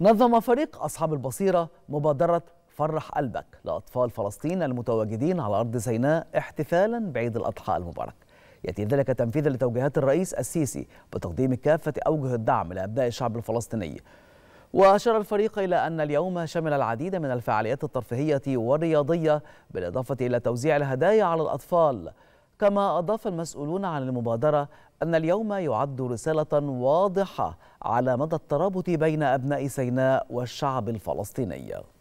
نظم فريق أصحاب البصيرة مبادرة فرح قلبك لأطفال فلسطين المتواجدين على أرض سيناء احتفالا بعيد الأضحى المبارك يأتي ذلك تنفيذا لتوجيهات الرئيس السيسي بتقديم كافة أوجه الدعم لأبناء الشعب الفلسطيني وأشار الفريق إلى أن اليوم شمل العديد من الفعاليات الترفيهية والرياضية بالإضافة إلى توزيع الهدايا على الأطفال كما أضاف المسؤولون عن المبادرة أن اليوم يعد رسالة واضحة على مدى الترابط بين أبناء سيناء والشعب الفلسطيني